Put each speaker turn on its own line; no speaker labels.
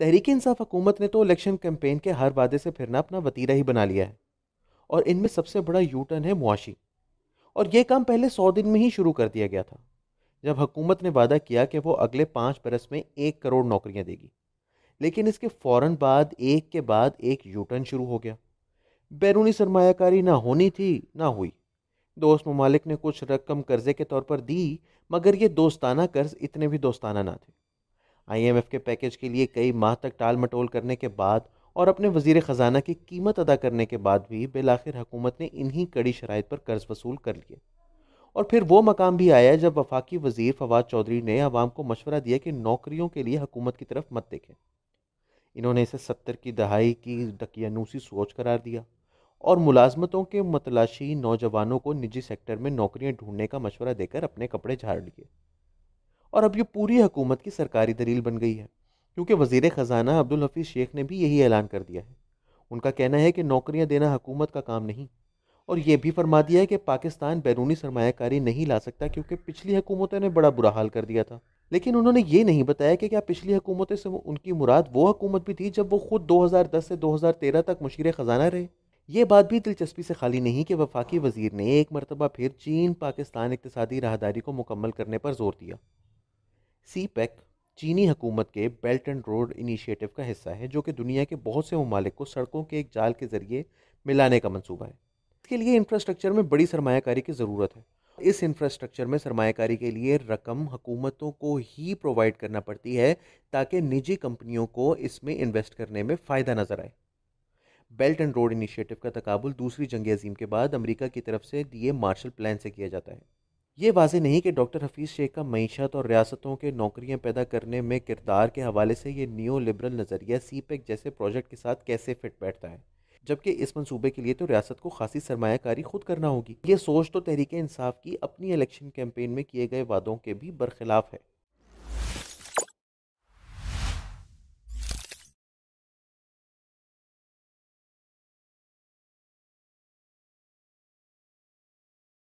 तहरीक इंसाफ हुकूमत ने तो इलेक्शन कैंपेन के हर वादे से फिरना अपना वतीरा ही बना लिया है और इनमें सबसे बड़ा यू टर्न है मुआशी और ये काम पहले सौ दिन में ही शुरू कर दिया गया था जब हुकूमत ने वादा किया कि वो अगले पाँच बरस में एक करोड़ नौकरियाँ देगी लेकिन इसके फ़ौर बाद एक के बाद एक यू टर्न शुरू हो गया बैरूनी सरमाकारी ना होनी थी ना हुई दोस्त ममालिक ने कुछ रकम कर्जे के तौर पर दी मगर ये दोस्ताना कर्ज इतने भी दोस्ताना ना थे आईएमएफ के पैकेज के लिए कई माह तक टाल मटोल करने के बाद और अपने वजीर ख़जाना की कीमत अदा करने के बाद भी बिलाखिर हुकूमत ने इन्हीं कड़ी शराइ पर कर्ज वसूल कर लिए और फिर वो मकाम भी आया जब वफाकी वजीर फवाद चौधरी ने आवाम को मशवरा दिया कि नौकरियों के लिए हुकूमत की तरफ मत देखें इन्होंने इसे सत्तर की दहाई की डकियानूसी सोच करार दिया और मुलाजमतों के मतलाशी नौजवानों को निजी सेक्टर में नौकरियां ढूंढने का मशवरा देकर अपने कपड़े झाड़ लिए और अब ये पूरी हुकूमत की सरकारी दलील बन गई है क्योंकि वजीर ख़जाना अब्दुल हफीज़ शेख ने भी यही ऐलान कर दिया है उनका कहना है कि नौकरियां देना हुकूमत का काम नहीं और ये भी फरमा दिया है कि पाकिस्तान बैरूनी सरमाकारी नहीं ला सकता क्योंकि पिछली हुकूमतों ने बड़ा बुरा हाल कर दिया था लेकिन उन्होंने ये नहीं बताया कि क्या पिछली हुकूमतों से उनकी मुराद वो हकूमत भी थी जब वो खुद 2010 से 2013 तक मशीर ख़जाना रहे ये बात भी दिलचस्पी से खाली नहीं कि वफाकी वजीर ने एक मरतबा फिर चीन पाकिस्तान इकतदी राहदारी को मुकम्मल करने पर जोर दिया सी पैक e चीनी हकूमत के बेल्ट एंड रोड इनिशिएटिव का हिस्सा है जो कि दुनिया के बहुत से ममालिक को सड़कों के एक जाल के ज़रिए मिलाने का मनसूबा है इसके लिए इंफ्रास्ट्रक्चर में बड़ी सरमाकारी की ज़रूरत है इस इंफ्रास्ट्रक्चर में सरमाकारी के लिए रकम हकूमतों को ही प्रोवाइड करना पड़ती है ताकि निजी कंपनियों को इसमें इन्वेस्ट करने में फ़ायदा नज़र आए बेल्ट एंड रोड इनिशिएटिव का तकबुल दूसरी जंग अजीम के बाद अमेरिका की तरफ से दिए मार्शल प्लान से किया जाता है ये वाजे नहीं कि डॉक्टर हफीज़ शेख का मीशत और रियासतों के नौकरियां पैदा करने में किरदार के हवाले से ये न्यू लिबरल नज़रिया सी पैक जैसे प्रोजेक्ट के साथ कैसे फिट बैठता है जबकि इस मनसूबे के लिए तो रियासत को खासी सरमाकारी खुद करना होगी ये सोच तो तहरीक इंसाफ की अपनी इलेक्शन कैंपेन में किए गए वादों के भी बरखिलाफ है